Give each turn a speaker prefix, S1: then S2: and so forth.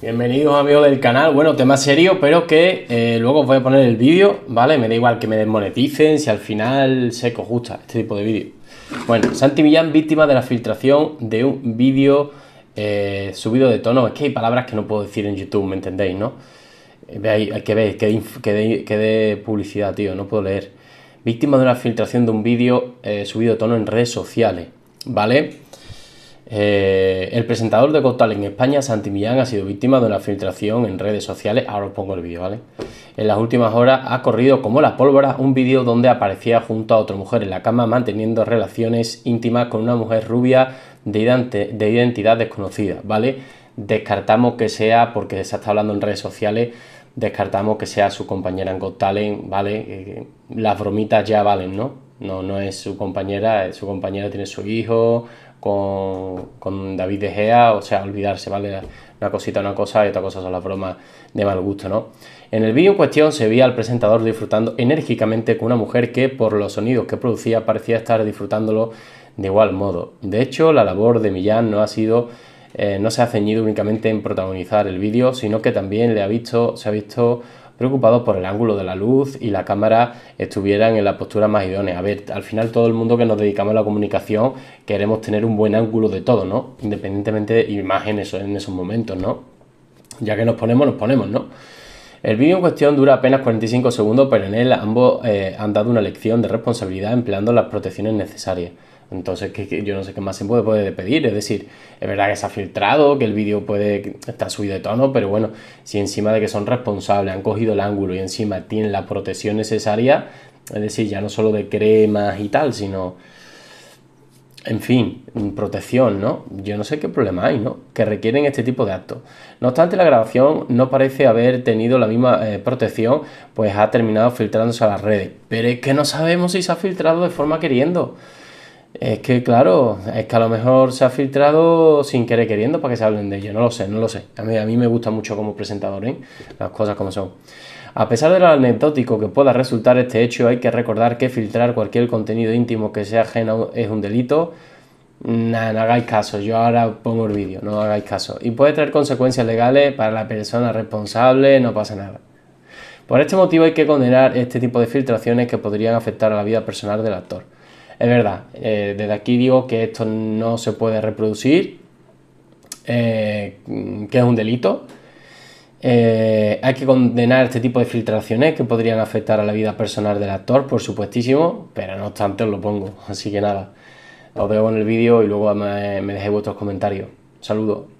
S1: Bienvenidos amigos del canal, bueno, tema serio, pero que eh, luego os voy a poner el vídeo, ¿vale? Me da igual que me desmoneticen, si al final se gusta este tipo de vídeo. Bueno, Santi Millán víctima de la filtración de un vídeo eh, subido de tono, es que hay palabras que no puedo decir en YouTube, ¿me entendéis, no? Eh, que ver, que, de, publicidad, tío, no puedo leer. Víctima de una filtración de un vídeo subido de tono en redes sociales. ¿vale? Eh, el presentador de Talent en España, Santi Millán, ha sido víctima de una filtración en redes sociales. Ahora os pongo el vídeo, ¿vale? En las últimas horas ha corrido como la pólvora un vídeo donde aparecía junto a otra mujer en la cama manteniendo relaciones íntimas con una mujer rubia de, de identidad desconocida, ¿vale? Descartamos que sea, porque se está hablando en redes sociales, descartamos que sea su compañera en Got Talent, ¿vale? Eh, las bromitas ya valen, ¿no? no, no es su compañera, eh, su compañera tiene su hijo, con, David De Gea, o sea, olvidarse, ¿vale? Una cosita, una cosa y otra cosa son las bromas de mal gusto, ¿no? En el vídeo en cuestión se veía al presentador disfrutando enérgicamente con una mujer que, por los sonidos que producía, parecía estar disfrutándolo de igual modo. De hecho, la labor de Millán no ha sido. Eh, no se ha ceñido únicamente en protagonizar el vídeo, sino que también le ha visto, se ha visto preocupados por el ángulo de la luz y la cámara estuvieran en la postura más idónea. A ver, al final todo el mundo que nos dedicamos a la comunicación queremos tener un buen ángulo de todo, ¿no? Independientemente de imágenes en esos momentos, ¿no? Ya que nos ponemos, nos ponemos, ¿no? El vídeo en cuestión dura apenas 45 segundos, pero en él ambos eh, han dado una lección de responsabilidad empleando las protecciones necesarias. Entonces, que, yo no sé qué más se puede, puede pedir. Es decir, es verdad que se ha filtrado, que el vídeo puede estar subido de tono, pero bueno, si encima de que son responsables, han cogido el ángulo y encima tienen la protección necesaria, es decir, ya no solo de cremas y tal, sino, en fin, protección, ¿no? Yo no sé qué problema hay, ¿no? Que requieren este tipo de actos. No obstante, la grabación no parece haber tenido la misma eh, protección, pues ha terminado filtrándose a las redes. Pero es que no sabemos si se ha filtrado de forma queriendo. Es que, claro, es que a lo mejor se ha filtrado sin querer queriendo para que se hablen de ello. No lo sé, no lo sé. A mí, a mí me gusta mucho como presentador, ¿eh? Las cosas como son. A pesar de lo anecdótico que pueda resultar este hecho, hay que recordar que filtrar cualquier contenido íntimo que sea ajeno es un delito. Nada, no hagáis caso, yo ahora pongo el vídeo, no hagáis caso. Y puede traer consecuencias legales para la persona responsable, no pasa nada. Por este motivo hay que condenar este tipo de filtraciones que podrían afectar a la vida personal del actor. Es verdad, eh, desde aquí digo que esto no se puede reproducir, eh, que es un delito. Eh, hay que condenar este tipo de filtraciones que podrían afectar a la vida personal del actor, por supuestísimo, pero no obstante os lo pongo. Así que nada, os veo en el vídeo y luego me, me dejéis vuestros comentarios. Saludos.